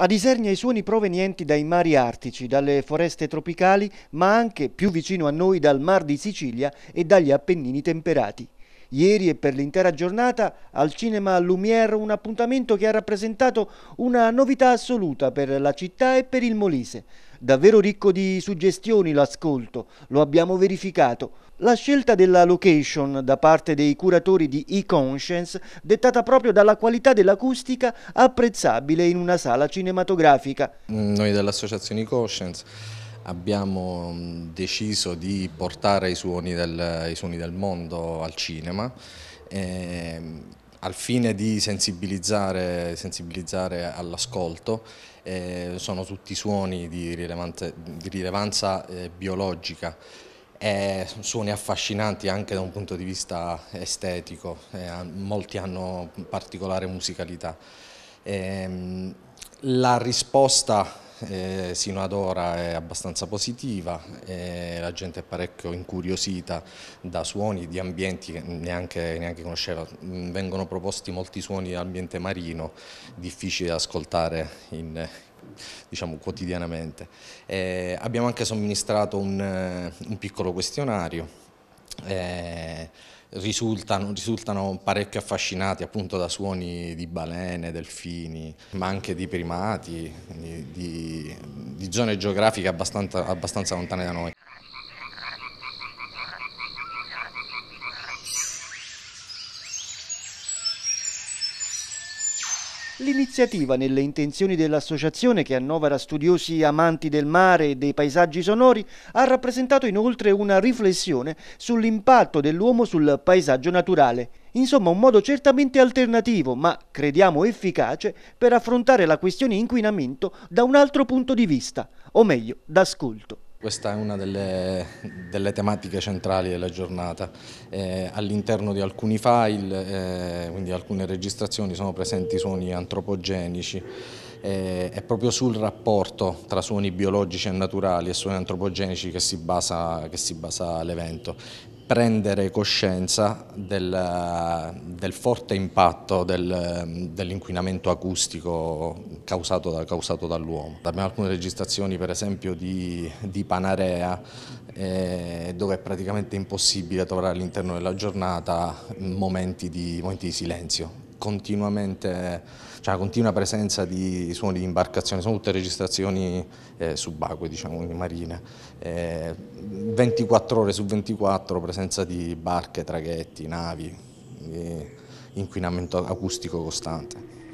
A Isernia i suoni provenienti dai mari artici, dalle foreste tropicali, ma anche più vicino a noi dal Mar di Sicilia e dagli Appennini temperati. Ieri e per l'intera giornata al cinema Lumière un appuntamento che ha rappresentato una novità assoluta per la città e per il Molise. Davvero ricco di suggestioni l'ascolto, lo abbiamo verificato. La scelta della location da parte dei curatori di e-conscience dettata proprio dalla qualità dell'acustica apprezzabile in una sala cinematografica. Mm, noi dell'associazione e-conscience abbiamo deciso di portare i suoni del, i suoni del mondo al cinema eh, al fine di sensibilizzare, sensibilizzare all'ascolto eh, sono tutti suoni di, di rilevanza eh, biologica eh, suoni affascinanti anche da un punto di vista estetico, eh, molti hanno particolare musicalità. Ehm, la risposta eh, sino ad ora è abbastanza positiva, eh, la gente è parecchio incuriosita da suoni di ambienti che neanche, neanche conosceva, mm, vengono proposti molti suoni di ambiente marino, difficili da ascoltare in, diciamo, quotidianamente. Eh, abbiamo anche somministrato un, eh, un piccolo questionario eh, risultano, risultano parecchio affascinati appunto da suoni di balene, delfini, ma anche di primati, di, di, di zone geografiche abbastanza, abbastanza lontane da noi. L'iniziativa nelle intenzioni dell'associazione che annovera studiosi amanti del mare e dei paesaggi sonori ha rappresentato inoltre una riflessione sull'impatto dell'uomo sul paesaggio naturale. Insomma un modo certamente alternativo ma crediamo efficace per affrontare la questione inquinamento da un altro punto di vista, o meglio d'ascolto. Questa è una delle, delle, tematiche centrali della giornata. Eh, All'interno di alcuni file, eh, quindi alcune registrazioni, sono presenti suoni antropogenici eh, è proprio sul rapporto tra suoni biologici e naturali e suoni antropogenici che si basa, basa l'evento prendere coscienza del, del forte impatto del, dell'inquinamento acustico causato, da, causato dall'uomo. Abbiamo alcune registrazioni per esempio di, di Panarea eh, dove è praticamente impossibile trovare all'interno della giornata momenti di, momenti di silenzio, continuamente, cioè una continua presenza di suoni di imbarcazione, sono tutte registrazioni eh, subacque, diciamo, quindi marine. Eh, 24 ore su 24 presenza di barche, traghetti, navi, inquinamento acustico costante.